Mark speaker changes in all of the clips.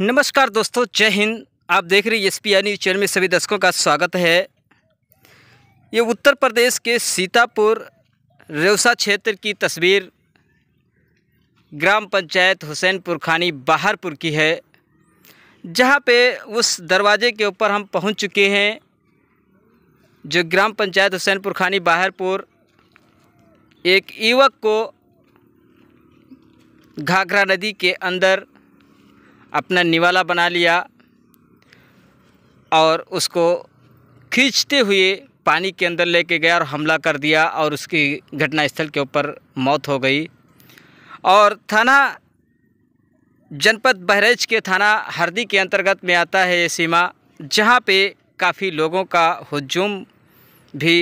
Speaker 1: नमस्कार दोस्तों जय हिंद आप देख रहे हैं एस पी न्यूज़ चैनल में सभी दर्शकों का स्वागत है ये उत्तर प्रदेश के सीतापुर रेवसा क्षेत्र की तस्वीर ग्राम पंचायत हुसैनपुर खानी बहारपुर की है जहाँ पे उस दरवाजे के ऊपर हम पहुँच चुके हैं जो ग्राम पंचायत हुसैनपुर खानी बहारपुर एक युवक को घाघरा नदी के अंदर अपना निवाला बना लिया और उसको खींचते हुए पानी के अंदर लेके गया और हमला कर दिया और उसकी घटनास्थल के ऊपर मौत हो गई और थाना जनपद बहरेज के थाना हरदी के अंतर्गत में आता है ये सीमा जहाँ पे काफ़ी लोगों का हजूम भी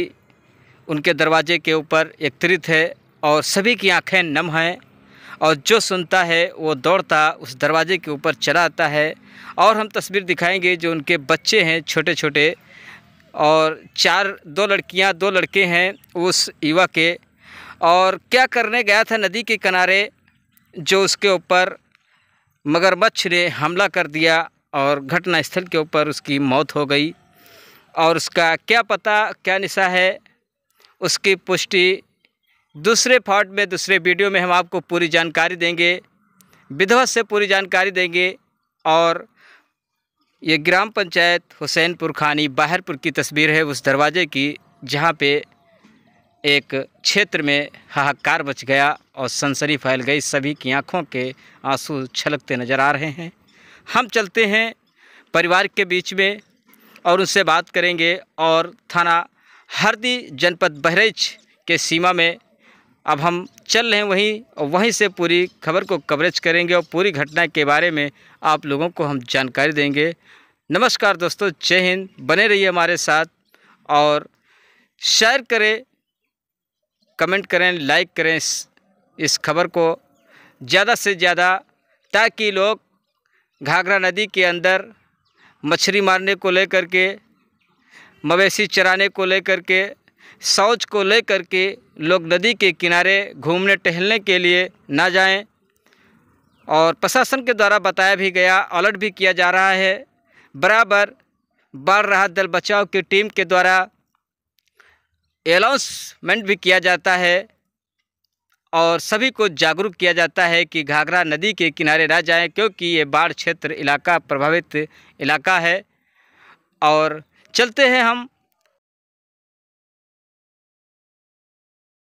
Speaker 1: उनके दरवाजे के ऊपर एकत्रित है और सभी की आंखें नम हैं और जो सुनता है वो दौड़ता उस दरवाजे के ऊपर चला आता है और हम तस्वीर दिखाएंगे जो उनके बच्चे हैं छोटे छोटे और चार दो लड़कियां दो लड़के हैं उस युवा के और क्या करने गया था नदी के किनारे जो उसके ऊपर मगरमच्छ ने हमला कर दिया और घटनास्थल के ऊपर उसकी मौत हो गई और उसका क्या पता क्या निशा है उसकी पुष्टि दूसरे पार्ट में दूसरे वीडियो में हम आपको पूरी जानकारी देंगे विधवा से पूरी जानकारी देंगे और ये ग्राम पंचायत हुसैनपुर खानी बाहरपुर की तस्वीर है उस दरवाजे की जहाँ पे एक क्षेत्र में हाहाकार बच गया और सनसनी फैल गई सभी की आंखों के आंसू छलकते नज़र आ रहे हैं हम चलते हैं परिवार के बीच में और उनसे बात करेंगे और थाना हरदी जनपद बहरेच के सीमा में अब हम चल रहे हैं वहीं और वहीं से पूरी खबर को कवरेज करेंगे और पूरी घटना के बारे में आप लोगों को हम जानकारी देंगे नमस्कार दोस्तों जय हिंद बने रहिए हमारे साथ और शेयर करें कमेंट करें लाइक करें इस, इस खबर को ज़्यादा से ज़्यादा ताकि लोग घाघरा नदी के अंदर मछली मारने को लेकर के मवेशी चराने को लेकर के शौच को लेकर के लोग नदी के किनारे घूमने टहलने के लिए ना जाएं और प्रशासन के द्वारा बताया भी गया अलर्ट भी किया जा रहा है बराबर बाढ़ राहत दल बचाव की टीम के द्वारा अनाउंसमेंट भी किया जाता है और सभी को जागरूक किया जाता है कि घाघरा नदी के किनारे ना जाएं क्योंकि ये बाढ़ क्षेत्र इलाका प्रभावित इलाका है और चलते हैं हम